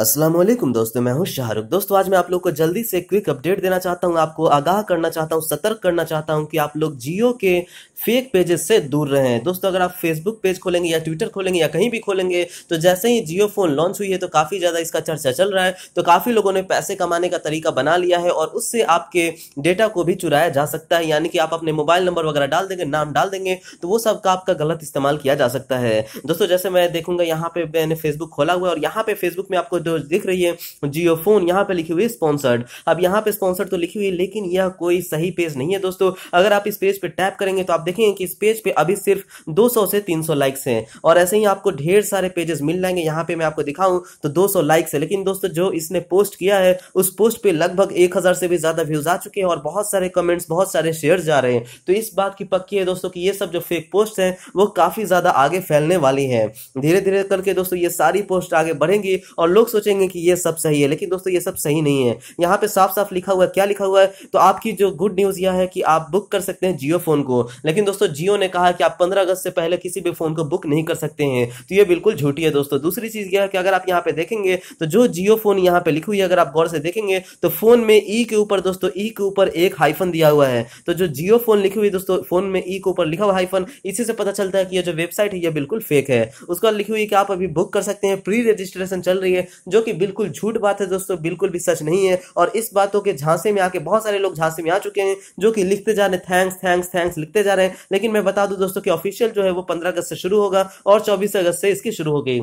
असलम दोस्तों मैं हूं शाहरुख दोस्तों आज मैं आप लोग को जल्दी से क्विक अपडेट देना चाहता हूं आपको आगाह करना चाहता हूं सतर्क करना चाहता हूं कि आप लोग जियो के फेक पेजेस से दूर रहें दोस्तों अगर आप फेसबुक पेज खोलेंगे या ट्विटर खोलेंगे या कहीं भी खोलेंगे तो जैसे ही जियो फ़ोन लॉन्च हुई है तो काफ़ी ज़्यादा इसका चर्चा चल रहा है तो काफ़ी लोगों ने पैसे कमाने का तरीका बना लिया है और उससे आपके डेटा को भी चुराया जा सकता है यानी कि आप अपने मोबाइल नंबर वगैरह डाल देंगे नाम डाल देंगे तो वो सब का आपका गलत इस्तेमाल किया जा सकता है दोस्तों जैसे मैं देखूंगा यहाँ पे मैंने फेसबुक खोला हुआ है और यहाँ पे फेसबुक में आपको होते हुए दिख रही है जियो फोन यहाँ पे लिखी हुई स्पॉन्सर्ड अब यहाँ पे स्पॉन्सर्ड तो लिखी हुई है लेकिन यह कोई सही पेज नहीं है दोस्तों अगर आप इस पेज पे टैप करेंगे तो आप देखेंगे कि इस पेज पे अभी सिर्फ 200 से 300 लाइक्स हैं और ऐसे ही आपको ढेर सारे पेजेस मिल जाएंगे यहाँ पे मैं आपको दिखाऊं तो 200 लाइक्स है लेकिन दोस्तों जो इसने पोस्ट किया है उस पोस्ट पे लगभग एक से भी ज्यादा व्यूज आ चुके हैं और बहुत सारे कमेंट्स बहुत सारे शेयर जा रहे हैं तो इस बात की पक्की है दोस्तों की ये सब जो फेक पोस्ट है वो काफी ज्यादा आगे फैलने वाली है धीरे धीरे करके दोस्तों ये सारी पोस्ट आगे बढ़ेंगी और लोग सोचेंगे कि ये सब सही है लेकिन दोस्तों ये सब सही नहीं है यहाँ पे साफ साफ लिखा हुआ है क्या लिखा हुआ है तो आपकी जो गुड न्यूज़ यह है कि आप बुक कर सकते हैं जियो फ़ोन को लेकिन दोस्तों जियो ने कहा कि आप पंद्रह अगस्त से पहले किसी भी फ़ोन को बुक नहीं कर सकते हैं तो ये बिल्कुल झूठी है दोस्तों दूसरी चीज़ यह है कि अगर आप यहाँ पे देखेंगे तो जो जियो फ़ोन यहाँ पे लिखी हुई है अगर आप गौर से देखेंगे तो फ़ोन में ई के ऊपर दोस्तों ई के ऊपर एक हाइफन दिया हुआ है तो जो जियो फ़ोन लिखी हुई दोस्तों फ़ोन में ई के ऊपर लिखा हुआ हाइफन इसी से पता चलता है कि ये जो वेबसाइट है ये बिल्कुल फेक है उसका लिखी हुई कि आप अभी बुक कर सकते हैं प्री रजिस्ट्रेशन चल रही है जो कि बिल्कुल झूठ बात है दोस्तों बिल्कुल भी सच नहीं है और इस बातों के झांसे में आके बहुत सारे लोग झांसे में आ चुके हैं जो कि लिखते जा रहे थैंक्स थैंक्स थैंक्स लिखते जा रहे हैं लेकिन मैं बता दूं दोस्तों कि ऑफिशियल जो है वो पंद्रह अगस्त से शुरू होगा और चौबीस अगस्त से इसकी शुरू हो गई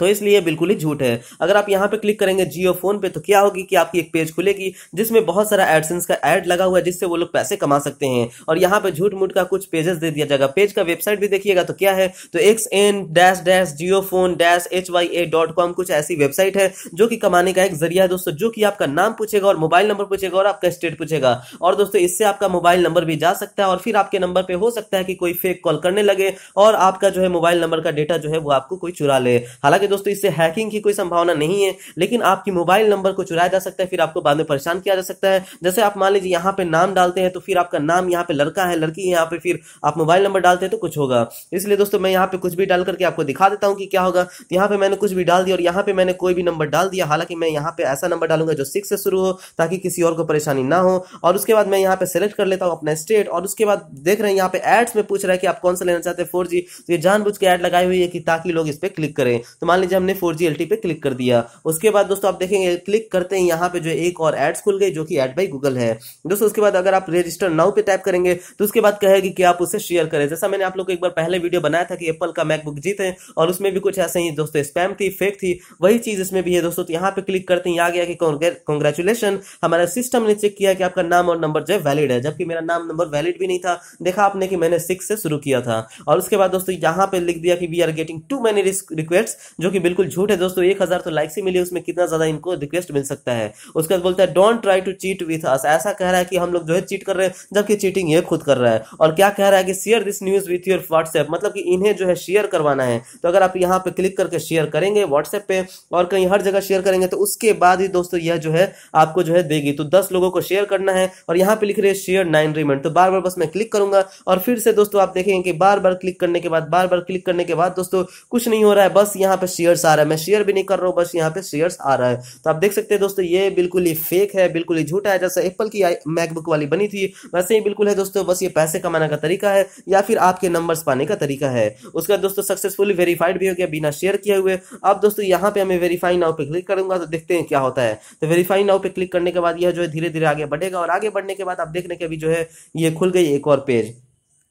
तो इसलिए बिल्कुल ही झूठ है अगर आप यहाँ पे क्लिक करेंगे जियो फोन पे तो क्या होगी कि आपकी एक पेज खुलेगी जिसमें बहुत सारा एडसेंस का एड लगा हुआ है जिससे वो लोग पैसे कमा सकते हैं और यहाँ पे झूठ मूठ का कुछ पेजेस दे दिया जाएगा पेज का वेबसाइट भी देखिएगा तो क्या है तो X N dash dash Jio phone dash H Y A dot com कुछ ऐसी वेबसाइट है जो कि कमाने का एक जरिया है दोस्तों जो कि आपका नाम पूछेगा और मोबाइल नंबर पूछेगा और आपका स्टेट पूछेगा और दोस्तों इससे आपका मोबाइल नंबर भी जा सकता है और फिर आपके नंबर पर हो सकता है कि कोई फेक कॉल करने लगे और आपका जो है मोबाइल नंबर का डेटा जो है वो आपको कोई चुरा ले हालांकि दोस्तों इससे हैकिंग की कोई संभावना नहीं है लेकिन आपकी मोबाइल नंबर को चुराया जा सकता है फिर आपको बाद में परेशान किया जा सकता है जैसे आप मान लीजिए यहाँ पे नाम डालते हैं तो फिर आपका नाम यहाँ पे लड़का है लड़की है यहाँ पे फिर आप मोबाइल नंबर डालते हैं तो कुछ होगा इसलिए दोस्तों मैं यहाँ पे कुछ भी डाल करके आपको दिखा देता हूँ कि क्या होगा यहाँ पे मैंने कुछ भी डाल दिया और यहाँ पे मैंने कोई भी नंबर डाल दिया हालांकि मैं यहाँ पे ऐसा नंबर डालूंगा जो सिक्स से शुरू हो ताकि किसी और को परेशानी ना हो और उसके बाद मैं यहाँ पे सेलेक्ट कर लेता हूँ अपना स्टेट और उसके बाद देख रहे हैं यहाँ पे एड्स में पूछ रहा है कि आप कौन सा लेना चाहते हैं फोर तो ये जानबूझ के एड लगाई हुई है कि ताकि लोग इस पर क्लिक करें तो मान लीजिए हमने फोर जी एल टी पे क्लिक कर दिया उसके बाद दोस्तों आप देखेंगे क्लिक करते हैं यहाँ पे जो एक और एड्स खुल गई जो कि एड बाई गूगल है दोस्तों उसके बाद अगर आप रजिस्टर नाउ पे टाइप करेंगे तो उसके बाद कहेगी कि आप उसे शेयर करें जैसा मैंने आप लोग को एक बार पहले वीडियो बनाया था कि एप्पल का मैकबुक जीते और उसमें भी कुछ ऐसे ही दोस्तों स्पैम थी फेक थी वही चीज इसमें भी है दोस्तों तो यहाँ पे क्लिक करते ही आ गया कि कॉन्ग्रेचुलेशन हमारा सिस्टम ने चेक किया कि आपका नाम और नंबर जो है वैलिड है जबकि मेरा नाम नंबर वैलिड भी नहीं था देखा आपने कि मैंने सिक्स से शुरू किया था और उसके बाद दोस्तों यहाँ पे लिख दिया कि we are getting too many request जो कि बिल्कुल झूठ है दोस्तों एक हज़ार तो लाइक से मिली उसमें कितना ज़्यादा इनको रिक्वेस्ट मिल सकता है उसके बाद बोलता है don't try to cheat with us ऐसा कह रहा है कि हम लोग जो है चीट कर रहे हैं जबकि चीटिंग ये खुद कर रहा है और क्या कह रहा है कि share this news with your WhatsApp मतलब कि इन्हें जो है शेयर करवाना है तो अगर आप यहाँ पे क्लिक करके शेयर करेंगे व्हाट्सएप पे और कहीं हर जगह शेयर करेंगे तो उसके बाद ही दोस्तों यह जो है आपको जो है देगी तो दस लोगों को शेयर करना है और यहाँ पे लिख रहे हैं शेयर नाइन रिमेंट तो बार बार बस मैं क्लिक करूंगा और फिर से दोस्तों आप देखेंगे कि बार बार क्लिक करने के बाद बार बार क्लिक करने के बाद दोस्तों कुछ नहीं हो रहा है बस यहाँ पे शेयर्स आ रहा है मैं शेयर भी नहीं कर रहा हूँ बस यहाँ पे शेयर्स आ रहा है तो आप देख सकते हैं दोस्तों ये बिल्कुल ही फेक है बिल्कुल ही झूठा है जैसे एप्पल की मैकबुक वाली बनी थी वैसे ही बिल्कुल है दोस्तों बस ये पैसे कमाने का तरीका है या फिर आपके नंबर पाने का तरीका है उसके बाद दोस्तों सक्सेसफुली वेरीफाइड भी हो गया बिना शेयर किए हुए अब दोस्तों यहाँ पे हमें वेरीफाई नाउ पे क्लिक करूंगा तो देखते हैं क्या होता है तो वेरीफाई नाउ पे क्लिक करने के बाद यह जो है धीरे धीरे आगे बढ़ेगा और आगे बढ़ने के बाद आप देखने के अभी जो है ये खुल गई एक और पेज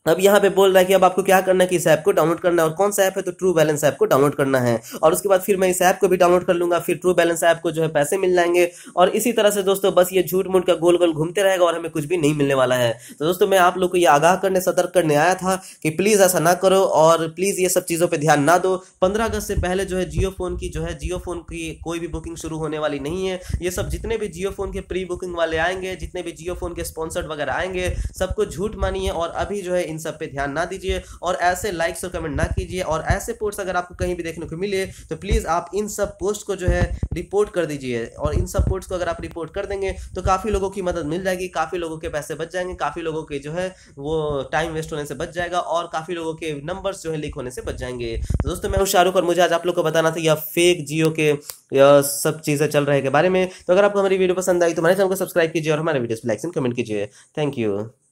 अब यहाँ पे बोल रहा है कि अब आपको क्या करना है कि इस ऐप को डाउनलोड करना है और कौन सा ऐप है तो ट्रू बैलेंस ऐप को डाउनलोड करना है और उसके बाद फिर मैं इस ऐप को भी डाउनलोड कर लूंगा फिर ट्रू बैलेंस ऐप को जो है पैसे मिल जाएंगे और इसी तरह से दोस्तों बस ये झूठ मूठ का गोल गोल घूमते रहेगा और हमें कुछ भी नहीं मिलने वाला है तो दोस्तों मैं आप लोग को ये आगाह करने सतर्क करने आया था कि प्लीज़ ऐसा ना करो और प्लीज़ ये सब चीज़ों पर ध्यान ना दो पंद्रह अगस्त से पहले जो है जियो फोन की जो है जियो फोन की कोई भी बुकिंग शुरू होने वाली नहीं है ये सब जितने भी जियो फोन के प्री बुकिंग वाले आएंगे जितने भी जियो फोन के स्पॉन्सर्ड वगैरह आएंगे सबको झूठ मानिए और अभी जो है इन सब पे ध्यान ना दीजिए और ऐसे लाइक्स और कमेंट ना कीजिए और ऐसे पोस्ट अगर आपको कहीं भी देखने को मिले तो प्लीज़ आप इन सब पोस्ट को जो है रिपोर्ट कर दीजिए और इन सब पोस्ट को अगर आप रिपोर्ट कर देंगे तो काफ़ी लोगों की मदद मिल जाएगी काफ़ी लोगों के पैसे बच जाएंगे काफ़ी लोगों के जो है वो टाइम वेस्ट होने से बच जाएगा और काफ़ी लोगों के नंबर्स जो है लीक होने से बच जाएंगे तो दोस्तों मैं हूँ शाहरुख और मुझे आज आप लोग को बताना था यह फेक जियो के सब चीज़ें चल रहे के बारे में तो अगर आपको हमारी वीडियो पसंद आई तो हमारे चैनल को सब्सक्राइब कीजिए और हमारे वीडियोस लाइक एंड कमेंट कीजिए थैंक यू